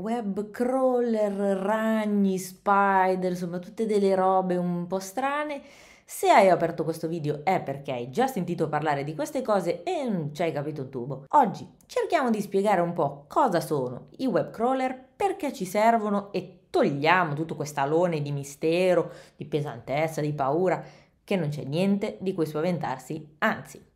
web crawler, ragni, spider, insomma tutte delle robe un po' strane. Se hai aperto questo video è perché hai già sentito parlare di queste cose e non mm, ci hai capito un tubo. Oggi cerchiamo di spiegare un po' cosa sono i web crawler, perché ci servono e togliamo tutto quest'alone di mistero, di pesantezza, di paura, che non c'è niente di cui spaventarsi, anzi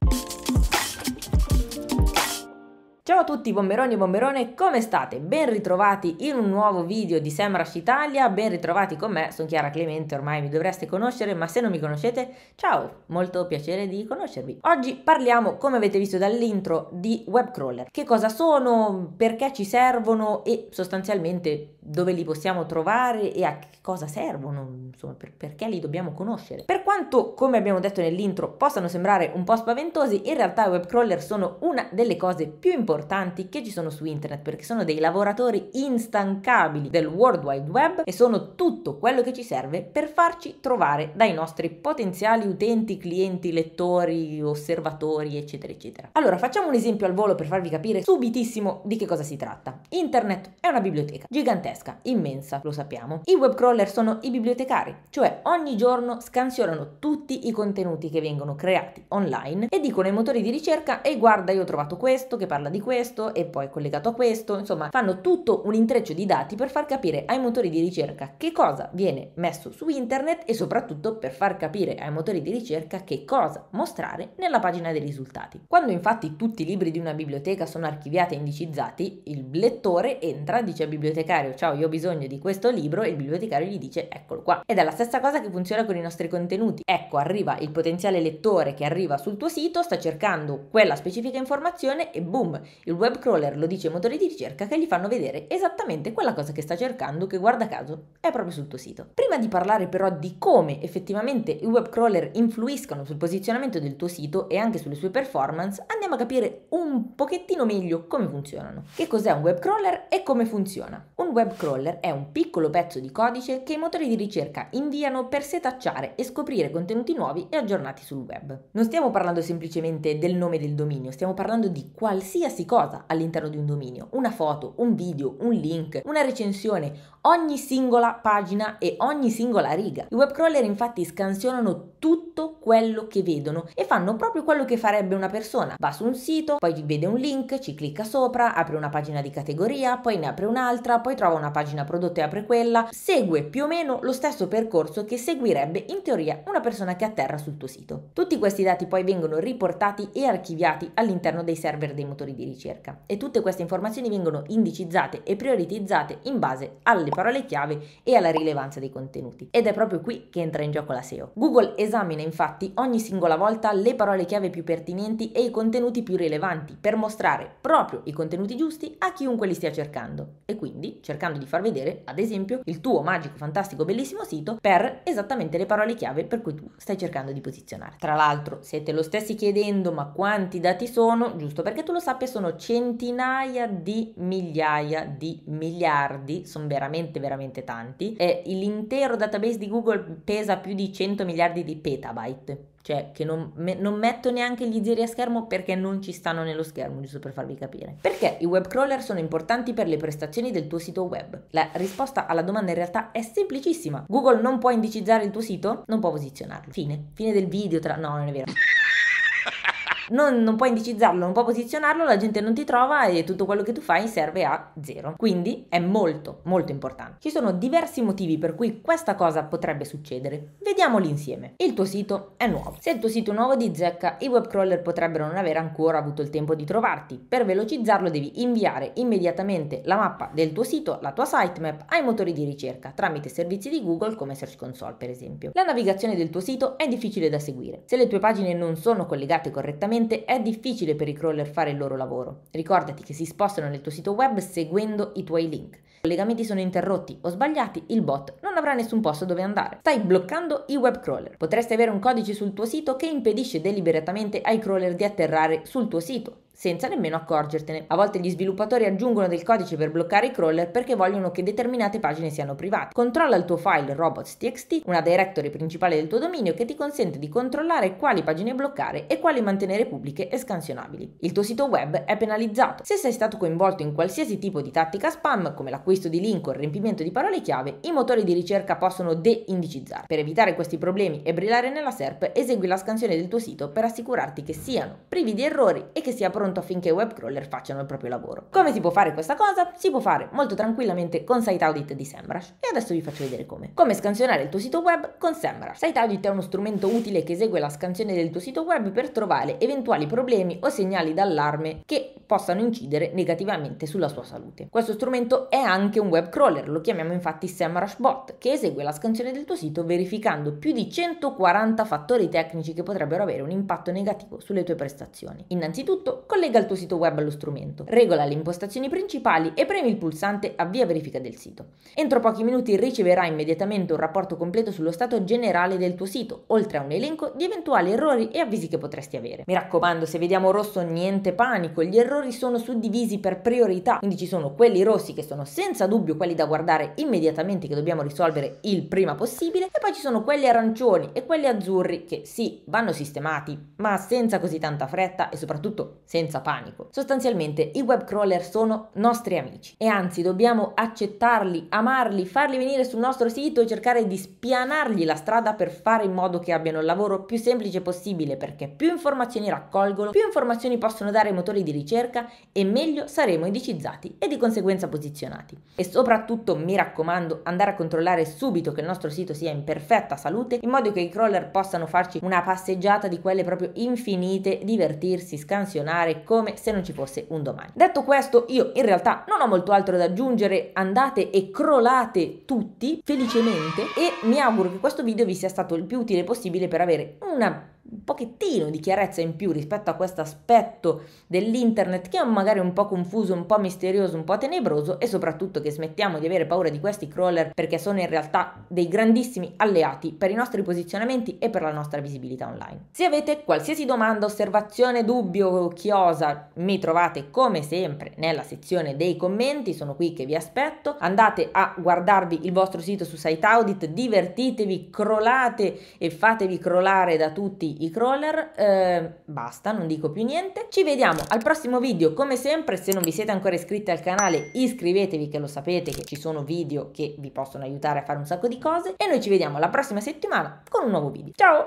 Ciao a tutti bomberoni e bomberone, come state? Ben ritrovati in un nuovo video di Semrush Italia, ben ritrovati con me, sono Chiara Clemente, ormai mi dovreste conoscere, ma se non mi conoscete, ciao, molto piacere di conoscervi. Oggi parliamo, come avete visto dall'intro, di web crawler. Che cosa sono, perché ci servono e sostanzialmente dove li possiamo trovare e a che cosa servono, insomma, per, perché li dobbiamo conoscere. Per quanto, come abbiamo detto nell'intro, possano sembrare un po' spaventosi, in realtà i web crawler sono una delle cose più importanti importanti che ci sono su internet perché sono dei lavoratori instancabili del World Wide Web e sono tutto quello che ci serve per farci trovare dai nostri potenziali utenti, clienti, lettori, osservatori, eccetera, eccetera. Allora, facciamo un esempio al volo per farvi capire subitissimo di che cosa si tratta. Internet è una biblioteca gigantesca, immensa, lo sappiamo. I web crawler sono i bibliotecari, cioè ogni giorno scansionano tutti i contenuti che vengono creati online e dicono ai motori di ricerca e guarda io ho trovato questo che parla di questo questo e poi collegato a questo, insomma fanno tutto un intreccio di dati per far capire ai motori di ricerca che cosa viene messo su internet e soprattutto per far capire ai motori di ricerca che cosa mostrare nella pagina dei risultati. Quando infatti tutti i libri di una biblioteca sono archiviati e indicizzati, il lettore entra, dice al bibliotecario ciao io ho bisogno di questo libro e il bibliotecario gli dice eccolo qua. Ed è la stessa cosa che funziona con i nostri contenuti. Ecco, arriva il potenziale lettore che arriva sul tuo sito, sta cercando quella specifica informazione e boom, il web crawler lo dice ai motori di ricerca che gli fanno vedere esattamente quella cosa che sta cercando che guarda caso è proprio sul tuo sito. Prima di parlare però di come effettivamente i web crawler influiscono sul posizionamento del tuo sito e anche sulle sue performance, andiamo a capire un pochettino meglio come funzionano. Che cos'è un web crawler e come funziona? Un web crawler è un piccolo pezzo di codice che i motori di ricerca inviano per setacciare e scoprire contenuti nuovi e aggiornati sul web. Non stiamo parlando semplicemente del nome del dominio, stiamo parlando di qualsiasi qualsiasi cosa all'interno di un dominio, una foto, un video, un link, una recensione, ogni singola pagina e ogni singola riga. I web crawler infatti scansionano tutto quello che vedono e fanno proprio quello che farebbe una persona. Va su un sito, poi vede un link, ci clicca sopra, apre una pagina di categoria, poi ne apre un'altra, poi trova una pagina prodotta e apre quella. Segue più o meno lo stesso percorso che seguirebbe in teoria una persona che atterra sul tuo sito. Tutti questi dati poi vengono riportati e archiviati all'interno dei server dei motori di ricerca ricerca e tutte queste informazioni vengono indicizzate e prioritizzate in base alle parole chiave e alla rilevanza dei contenuti. Ed è proprio qui che entra in gioco la SEO. Google esamina infatti ogni singola volta le parole chiave più pertinenti e i contenuti più rilevanti per mostrare proprio i contenuti giusti a chiunque li stia cercando e quindi cercando di far vedere, ad esempio, il tuo magico, fantastico, bellissimo sito per esattamente le parole chiave per cui tu stai cercando di posizionare. Tra l'altro, se te lo stessi chiedendo ma quanti dati sono, giusto perché tu lo sappia solo sono centinaia di migliaia di miliardi, sono veramente veramente tanti. E l'intero database di Google pesa più di 100 miliardi di petabyte cioè che non, me, non, metto neanche gli zeri a schermo perché non ci stanno nello schermo, giusto per farvi capire. Perché i web crawler sono importanti per le prestazioni del tuo sito web? La risposta alla domanda in realtà è semplicissima. Google non può indicizzare il tuo sito, non può posizionarlo. Fine. Fine del video tra... No, non è vero non, non puoi indicizzarlo, non puoi posizionarlo, la gente non ti trova e tutto quello che tu fai serve a zero. Quindi è molto, molto importante. Ci sono diversi motivi per cui questa cosa potrebbe succedere. Vediamoli insieme. Il tuo sito è nuovo. Se il tuo sito è nuovo di zecca, i web crawler potrebbero non avere ancora avuto il tempo di trovarti. Per velocizzarlo devi inviare immediatamente la mappa del tuo sito, la tua sitemap, ai motori di ricerca tramite servizi di Google come Search Console per esempio. La navigazione del tuo sito è difficile da seguire. Se le tue pagine non sono collegate correttamente, sicuramente è difficile per i crawler fare il loro lavoro. Ricordati che si spostano nel tuo sito web seguendo i tuoi link. I collegamenti sono interrotti o sbagliati, il bot non avrà nessun posto dove andare. Stai bloccando i web crawler. Potresti avere un codice sul tuo sito che impedisce deliberatamente ai crawler di atterrare sul tuo sito senza nemmeno accorgertene. A volte gli sviluppatori aggiungono del codice per bloccare i crawler perché vogliono che determinate pagine siano private. Controlla il tuo file robots.txt, una directory principale del tuo dominio che ti consente di controllare quali pagine bloccare e quali mantenere pubbliche e scansionabili. Il tuo sito web è penalizzato. Se sei stato coinvolto in qualsiasi tipo di tattica spam, come l'acquisto di link o il riempimento di parole chiave, i motori di ricerca possono de-indicizzare. Per evitare questi problemi e brillare nella SERP, esegui la scansione del tuo sito per assicurarti che siano privi di errori e che sia pronto pronto affinché i web crawler facciano il proprio lavoro. Come si può fare questa cosa? Si può fare molto tranquillamente con Site Audit di SEMrush e adesso vi faccio vedere come. Come scansionare il tuo sito web con SEMrush. Site Audit è uno strumento utile che esegue la scansione del tuo sito web per trovare eventuali problemi o segnali d'allarme che possano incidere negativamente sulla sua salute. Questo strumento è anche un web crawler, lo chiamiamo infatti SEMrush Bot, che esegue la scansione del tuo sito verificando più di 140 fattori tecnici che potrebbero avere un impatto negativo sulle tue prestazioni. Innanzitutto, con collega il tuo sito web allo strumento, regola le impostazioni principali e premi il pulsante Avvia verifica del sito. Entro pochi minuti riceverai immediatamente un rapporto completo sullo stato generale del tuo sito, oltre a un elenco di eventuali errori e avvisi che potresti avere. Mi raccomando, se vediamo rosso niente panico, gli errori sono suddivisi per priorità, quindi ci sono quelli rossi che sono senza dubbio quelli da guardare immediatamente che dobbiamo risolvere il prima possibile e poi ci sono quelli arancioni e quelli azzurri che sì, vanno sistemati, ma senza così tanta fretta e soprattutto senza senza panico. Sostanzialmente i web crawler sono nostri amici e anzi dobbiamo accettarli, amarli, farli venire sul nostro sito e cercare di spianargli la strada per fare in modo che abbiano il lavoro più semplice possibile perché più informazioni raccolgono, più informazioni possono dare ai motori di ricerca e meglio saremo indicizzati e di conseguenza posizionati. E soprattutto mi raccomando andare a controllare subito che il nostro sito sia in perfetta salute in modo che i crawler possano farci una passeggiata di quelle proprio infinite, divertirsi, scansionare, come se non ci fosse un domani. Detto questo, io in realtà non ho molto altro da aggiungere, andate e crollate tutti felicemente e mi auguro che questo video vi sia stato il più utile possibile per avere una un pochettino di chiarezza in più rispetto a questo aspetto dell'internet che è magari un po' confuso, un po' misterioso, un po' tenebroso e soprattutto che smettiamo di avere paura di questi crawler perché sono in realtà dei grandissimi alleati per i nostri posizionamenti e per la nostra visibilità online. Se avete qualsiasi domanda, osservazione, dubbio, o chiosa, mi trovate come sempre nella sezione dei commenti, sono qui che vi aspetto. Andate a guardarvi il vostro sito su SiteAudit, divertitevi, crollate e fatevi crollare da tutti i crawler, eh, basta, non dico più niente. Ci vediamo al prossimo video, come sempre se non vi siete ancora iscritti al canale iscrivetevi che lo sapete che ci sono video che vi possono aiutare a fare un sacco di cose e noi ci vediamo la prossima settimana con un nuovo video. Ciao!